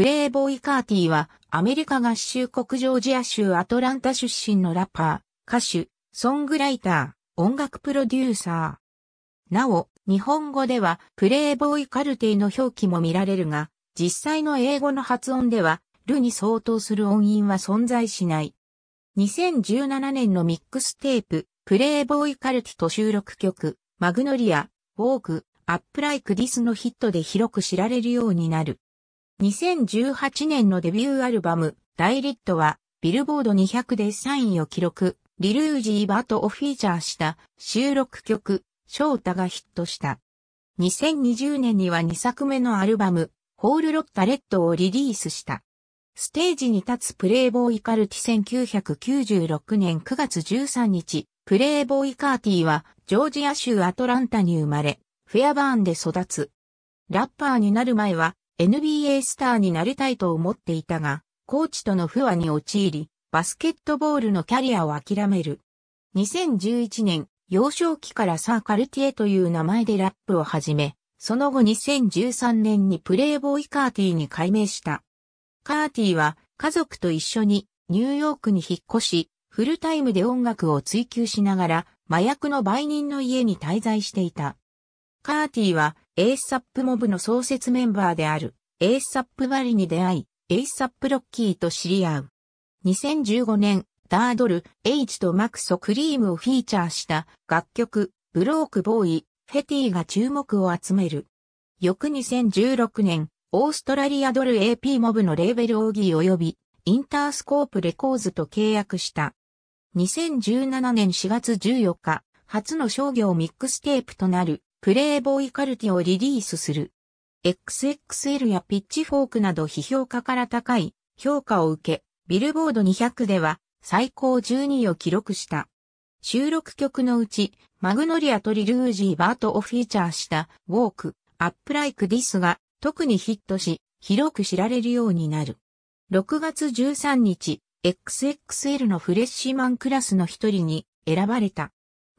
プレイボーイ・カーティーは、アメリカ合衆国ジョージア州アトランタ出身のラッパー、歌手、ソングライター、音楽プロデューサー。なお、日本語では、プレイボーイ・カルティの表記も見られるが、実際の英語の発音では、ルに相当する音韻は存在しない。2017年のミックステープ、プレイボーイ・カルティと収録曲、マグノリア、ウォーク、アップライク・ディスのヒットで広く知られるようになる。2018年のデビューアルバム、ダイリットは、ビルボード200で3位を記録、リルージー・バートをフィーチャーした収録曲、翔太がヒットした。2020年には2作目のアルバム、ホール・ロッタ・レッドをリリースした。ステージに立つプレイボーイ・カルティ1996年9月13日、プレイボーイ・カーティはジョージア州アトランタに生まれ、フェアバーンで育つ。ラッパーになる前は NBA スターになりたいと思っていたが、コーチとの不和に陥り、バスケットボールのキャリアを諦める。2011年、幼少期からサー・カルティエという名前でラップを始め、その後2013年にプレイボーイ・カーティーに改名した。カーティーは家族と一緒にニューヨークに引っ越し、フルタイムで音楽を追求しながら麻薬の売人の家に滞在していた。カーティは、エースサップモブの創設メンバーである、エースサップバリに出会い、エースサップロッキーと知り合う。2015年、ダードル、エイジとマクソクリームをフィーチャーした楽曲、ブロークボーイ、フェティが注目を集める。翌2016年、オーストラリアドル AP モブのレーベルオーギー及び、インタースコープレコーズと契約した。2017年4月14日、初の商業ミックステープとなる、プレイボーイカルティをリリースする。XXL やピッチフォークなど批評家から高い評価を受け、ビルボード200では最高12位を記録した。収録曲のうち、マグノリアとリルージーバートをフィーチャーしたウォーク、アップライクディスが特にヒットし、広く知られるようになる。6月13日、XXL のフレッシュマンクラスの一人に選ばれた。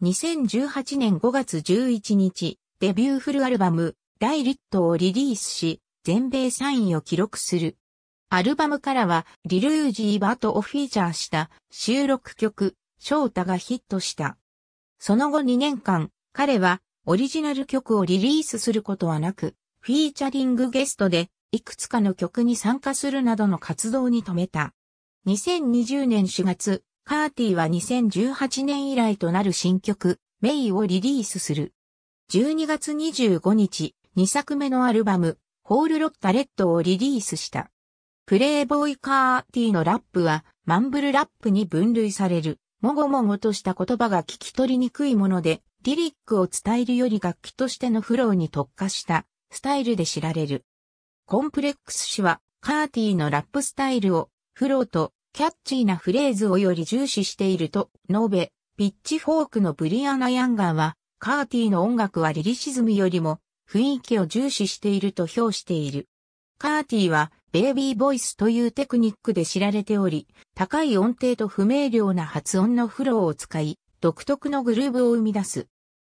2018年5月11日、デビューフルアルバム、イリットをリリースし、全米3位を記録する。アルバムからは、リルージー・バートをフィーチャーした収録曲、ショータがヒットした。その後2年間、彼はオリジナル曲をリリースすることはなく、フィーチャリングゲストでいくつかの曲に参加するなどの活動に止めた。2020年4月、カーティは2018年以来となる新曲、メイをリリースする。12月25日、2作目のアルバム、ホールロッタレッドをリリースした。プレイボーイカーティのラップは、マンブルラップに分類される、もごもごとした言葉が聞き取りにくいもので、リリックを伝えるより楽器としてのフローに特化したスタイルで知られる。コンプレックス氏はカーティのラップスタイルをフローとキャッチーなフレーズをより重視していると述べ、ピッチフォークのブリアナ・ヤンガーは、カーティーの音楽はリリシズムよりも雰囲気を重視していると評している。カーティーはベイビーボイスというテクニックで知られており、高い音程と不明瞭な発音のフローを使い、独特のグルーブを生み出す。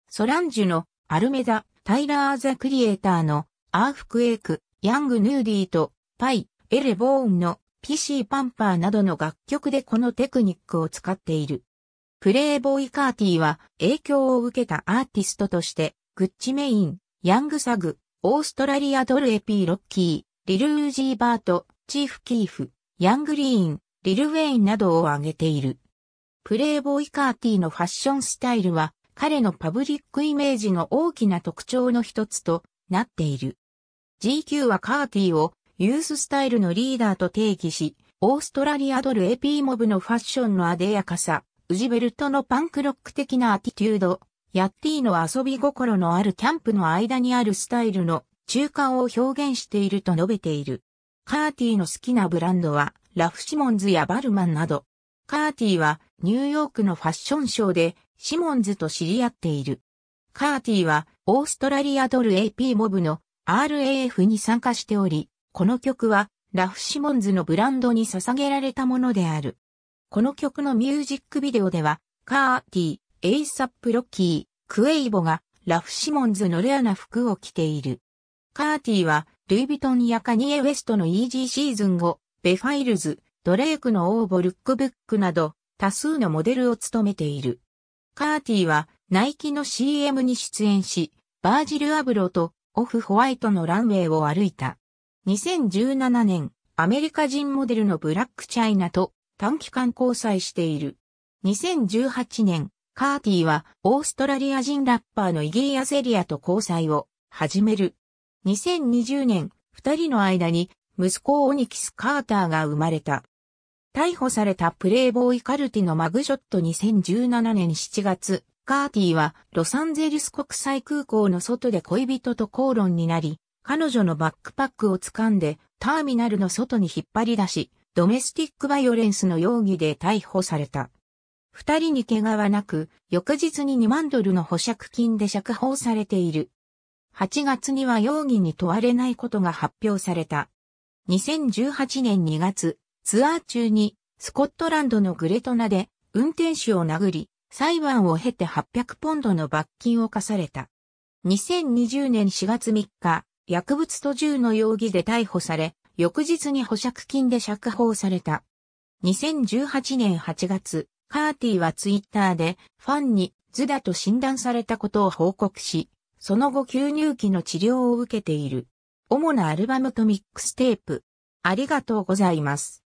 ソランジュのアルメダ、タイラー・ザ・クリエイターのアーフクエイク、ヤング・ヌーディーとパイ、エレ・ボーンの PC パンパーなどの楽曲でこのテクニックを使っている。プレイボーイカーティは影響を受けたアーティストとして、グッチメイン、ヤングサグ、オーストラリアドルエピーロッキー、リル・ウージーバート、チーフ・キーフ、ヤングリーン、リル・ウェインなどを挙げている。プレイボーイカーティのファッションスタイルは彼のパブリックイメージの大きな特徴の一つとなっている。GQ はカーティをユーススタイルのリーダーと定義し、オーストラリアドル AP モブのファッションのあでやかさ、ウジベルトのパンクロック的なアティテュード、ヤッティの遊び心のあるキャンプの間にあるスタイルの中間を表現していると述べている。カーティの好きなブランドはラフシモンズやバルマンなど。カーティはニューヨークのファッションショーでシモンズと知り合っている。カーティはオーストラリアドル AP モブの RAF に参加しており、この曲はラフ・シモンズのブランドに捧げられたものである。この曲のミュージックビデオでは、カーティー、エイサップ・ロッキー、クエイボがラフ・シモンズのレアな服を着ている。カーティーは、ルイ・ヴィトンやカニエ・ウェストのイージーシーズン後、ベファイルズ、ドレイクのオーボ・ルックブックなど、多数のモデルを務めている。カーティーは、ナイキの CM に出演し、バージル・アブロとオフ・ホワイトのランウェイを歩いた。2017年、アメリカ人モデルのブラックチャイナと短期間交際している。2018年、カーティはオーストラリア人ラッパーのイギリアセリアと交際を始める。2020年、二人の間に息子オニキス・カーターが生まれた。逮捕されたプレイボーイ・カルティのマグショット2017年7月、カーティはロサンゼルス国際空港の外で恋人と口論になり、彼女のバックパックを掴んで、ターミナルの外に引っ張り出し、ドメスティックバイオレンスの容疑で逮捕された。二人に怪我はなく、翌日に2万ドルの保釈金で釈放されている。8月には容疑に問われないことが発表された。2018年2月、ツアー中にスコットランドのグレトナで運転手を殴り、裁判を経て800ポンドの罰金を課された。2020年4月3日、薬物と銃の容疑で逮捕され、翌日に保釈金で釈放された。2018年8月、カーティはツイッターでファンに図だと診断されたことを報告し、その後吸入器の治療を受けている。主なアルバムとミックステープ。ありがとうございます。